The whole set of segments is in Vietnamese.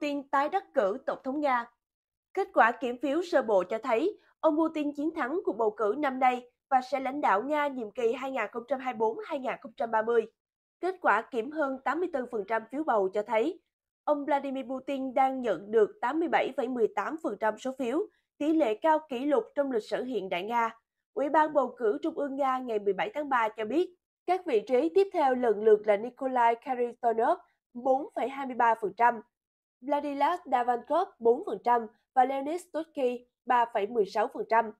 Putin tái đắc cử Tổng thống Nga. Kết quả kiểm phiếu sơ bộ cho thấy ông Putin chiến thắng cuộc bầu cử năm nay và sẽ lãnh đạo Nga nhiệm kỳ 2024-2030. Kết quả kiểm hơn 84% phiếu bầu cho thấy ông Vladimir Putin đang nhận được 87,18% số phiếu, tỷ lệ cao kỷ lục trong lịch sử hiện đại Nga. Ủy ban bầu cử Trung ương Nga ngày 17 tháng 3 cho biết, các vị trí tiếp theo lần lượt là Nikolai Karitonov 4,23%, Vladislav Davankov 4% và Leonid Stutsky 3,16%.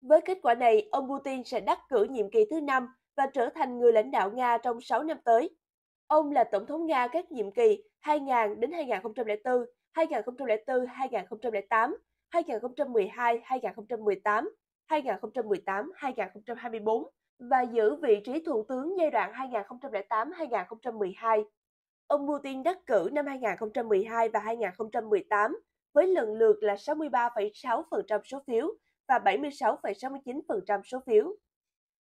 Với kết quả này, ông Putin sẽ đắc cử nhiệm kỳ thứ năm và trở thành người lãnh đạo Nga trong 6 năm tới. Ông là tổng thống Nga các nhiệm kỳ 2000 đến 2004, 2004-2008, 2012-2018, 2018-2024 và giữ vị trí thủ tướng giai đoạn 2008-2012. Ông Putin đắc cử năm 2012 và 2018 với lần lượt là 63,6% số phiếu và 76,69% số phiếu.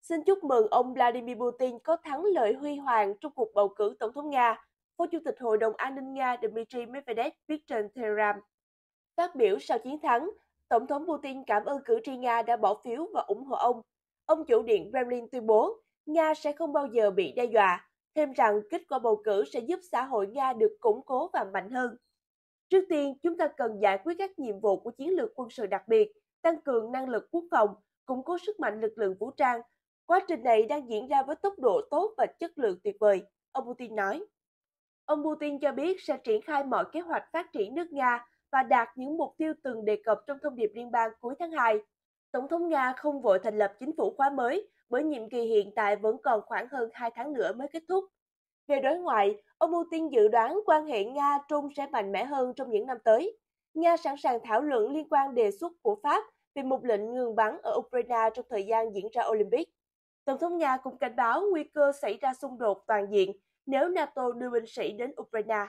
Xin chúc mừng ông Vladimir Putin có thắng lợi huy hoàng trong cuộc bầu cử Tổng thống Nga, Phó Chủ tịch Hội đồng An ninh Nga Dmitry Medvedev viết trên Telegram. Phát biểu sau chiến thắng, Tổng thống Putin cảm ơn cử tri Nga đã bỏ phiếu và ủng hộ ông. Ông chủ điện Kremlin tuyên bố, Nga sẽ không bao giờ bị đe dọa, thêm rằng kết quả bầu cử sẽ giúp xã hội Nga được củng cố và mạnh hơn. Trước tiên, chúng ta cần giải quyết các nhiệm vụ của chiến lược quân sự đặc biệt, tăng cường năng lực quốc phòng, củng cố sức mạnh lực lượng vũ trang. Quá trình này đang diễn ra với tốc độ tốt và chất lượng tuyệt vời, ông Putin nói. Ông Putin cho biết sẽ triển khai mọi kế hoạch phát triển nước Nga và đạt những mục tiêu từng đề cập trong thông điệp liên bang cuối tháng 2. Tổng thống Nga không vội thành lập chính phủ khóa mới bởi nhiệm kỳ hiện tại vẫn còn khoảng hơn 2 tháng nữa mới kết thúc. Về đối ngoại, ông Putin dự đoán quan hệ Nga-Trung sẽ mạnh mẽ hơn trong những năm tới. Nga sẵn sàng thảo luận liên quan đề xuất của Pháp về một lệnh ngừng bắn ở Ukraine trong thời gian diễn ra Olympic. Tổng thống Nga cũng cảnh báo nguy cơ xảy ra xung đột toàn diện nếu NATO đưa binh sĩ đến Ukraine.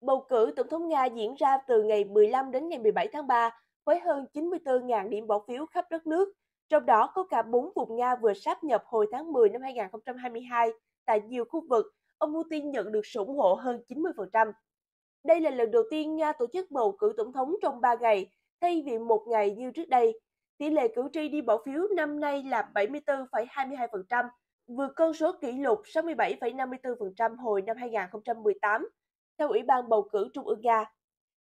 Bầu cử tổng thống Nga diễn ra từ ngày 15 đến ngày 17 tháng 3 với hơn 94.000 điểm bỏ phiếu khắp đất nước trong đó có cả bốn vùng Nga vừa sáp nhập hồi tháng 10 năm 2022 tại nhiều khu vực, ông Putin nhận được sự ủng hộ hơn 90%. Đây là lần đầu tiên Nga tổ chức bầu cử tổng thống trong 3 ngày, thay vì một ngày như trước đây. Tỷ lệ cử tri đi bỏ phiếu năm nay là 74,22%, vượt con số kỷ lục 67,54% hồi năm 2018, theo Ủy ban Bầu cử Trung ương Nga.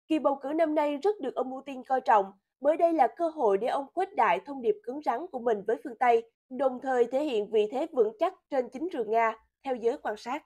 Kỳ bầu cử năm nay rất được ông Putin coi trọng bởi đây là cơ hội để ông khuếch đại thông điệp cứng rắn của mình với phương Tây, đồng thời thể hiện vị thế vững chắc trên chính trường Nga, theo giới quan sát.